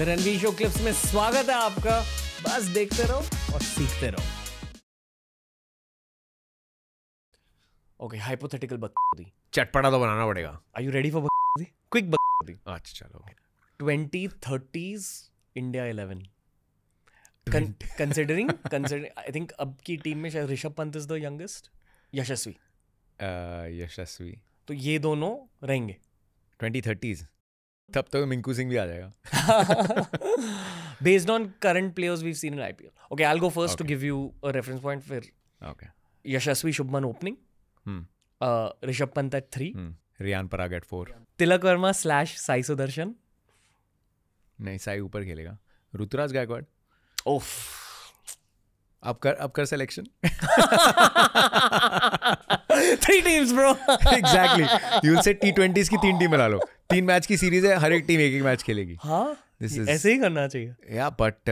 Ranveer show clips में स्वागत है आपका बस देखते रहो और सीखते रहो ओके हाइपोथेटिकल बकवादी चटपटा तो बनाना पड़ेगा आर यू रेडी फॉर बकवादी क्विक बकवादी अच्छा चलो twenty thirties India eleven considering considering I think अब की टीम में शायद Rishabh Pant is the youngest Yashasvi uh, Yashasvi तो ये दोनों रहेंगे ट्वेंटी थर्टीज़ तब तो मिंकू सिंह भी आ जाएगा based on current players we seen in IPL okay I will go first to give you a reference point फिर okay Yashasvi Shubman opening hmm. uh, Rishabh Pant at three Riyan Parag at four Tilak Varma slash Sai Sudarshan नहीं साई ऊपर खेलेगा ऋतुराज गायकवाड ओफ अब कर अब कर selection three teams bro exactly you say T twenties की तीन टीम बना लो तीन मैच की सीरीज है हर एक टीम एक एक मैच खेलेगी दिस हाँ? इज ऐसे ही करना चाहिए या but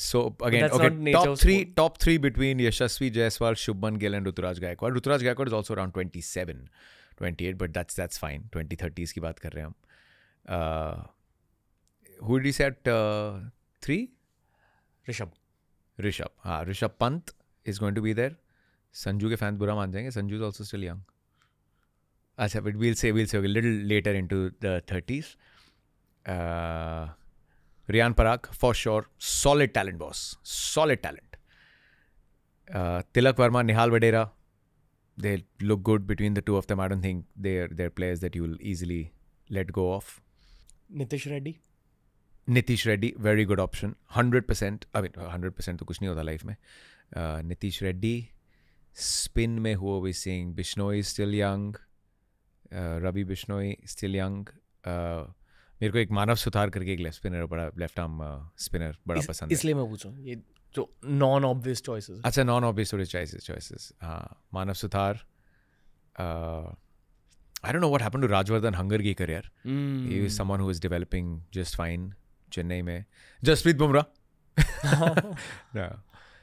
so again okay top three top three between Yashasvi Jaiswal Shubman Gill and Ruturaj Gaikwad Ruturaj Gaikwad is also around twenty seven twenty eight but that's that's fine twenty thirties की बात कर रहे हैं हम who the set three Rishabh Rishabh हाँ Rishabh Pant is going to be there Sanju के fans बुरा मान जाएंगे Sanju is also still young As I we'll say we'll say a little later into the 30s. Uh, Riyan Parak, for sure, solid talent, boss, solid talent. Uh, Tilak Verma, Nihal Vadera, they look good between the two of them. I don't think they're they're players that you'll easily let go of. Nitish Reddy. Nitish Reddy, very good option. 100%, I mean, 100% to कुछ नहीं life. Life Uh, Nitish Reddy, spin Me who are we seeing? Bishnoi is still young. Ravi Bishnoi still young मेरे को एक मानव सुधार करके एक left spinner बड़ा left arm spinner बड़ा इस, पसंद इसलिए मैं पूछूँ ये जो नॉन ऑब्वियस चॉइसेस अच्छा नॉन ऑब्वियस थोड़े चॉइसेस चॉइसेस हाँ Manav Suthar I don't know what happened to Rajvardhan हंगर की career he is someone who is developing just fine Chennai में जसप्रीत बुमराह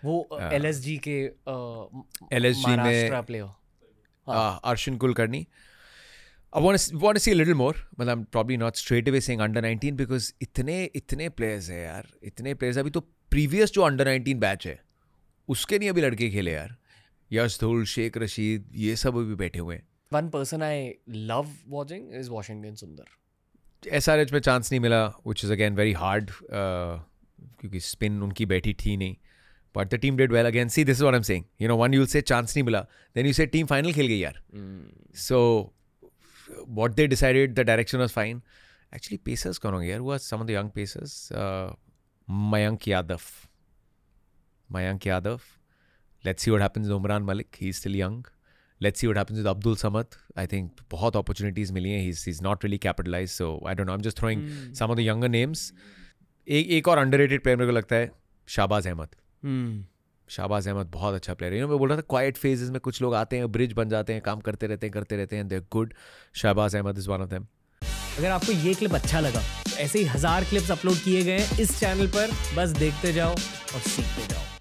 वो एल एस जी के एल एस जी में Arshan Kulkarni ah, I want to want to see a little more, but I'm probably not straight away saying under 19 because इतने इतने players हैं यार इतने players अभी तो previous जो under 19 batch है उसके नहीं अभी लड़के खेले यार यश धूल शेख रशीद ये सब अभी बैठे हुए हैं One person I love watching is Washington Sundar. S R में chance नहीं मिला which is again very hard uh, क्योंकि spin उनकी बैठी थी नहीं But the team did well again. See, this is what I'm saying. You know, one you'll say chance नहीं मिला then you say team final खेल गई यार Mm. So what they decided, the direction was fine. Actually, pacers कौन here. यार? Who are some of the young pacers? Uh, Mayank Yadav. Mayank Yadav. Let's see what happens with Umran Malik. He's still young. Let's see what happens with Abdul Samad. I think बहुत opportunities मिली हैं. He's he's not really capitalized. So I don't know. I'm just throwing mm. some of the younger names. एक एक और underrated player मेरे को लगता है शाबाज अहमद. शाहबाज अहमद बहुत अच्छा प्लेयर है मैं बोल रहा था क्वाइट फेजेस में कुछ लोग आते हैं ब्रिज बन जाते हैं काम करते रहते हैं करते रहते हैं there good Shahbaz Ahmed is one of them अगर आपको ये क्लिप अच्छा लगा तो ऐसे ही हज़ार क्लिप्स अपलोड किए गए हैं इस चैनल पर बस देखते जाओ और सीखते जाओ